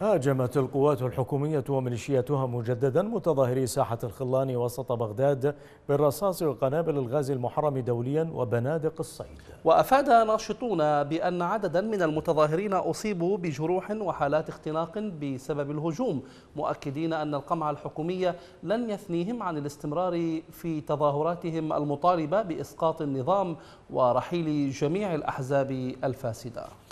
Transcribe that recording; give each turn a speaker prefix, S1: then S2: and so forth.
S1: هاجمت القوات الحكومية وميليشياتها مجددا متظاهري ساحة الخلان وسط بغداد بالرصاص وقنابل الغاز المحرم دوليا وبنادق الصيد
S2: وأفاد ناشطون بأن عددا من المتظاهرين أصيبوا بجروح وحالات اختناق بسبب الهجوم مؤكدين أن القمع الحكومية لن يثنيهم عن الاستمرار في تظاهراتهم المطالبة بإسقاط النظام ورحيل جميع الأحزاب الفاسدة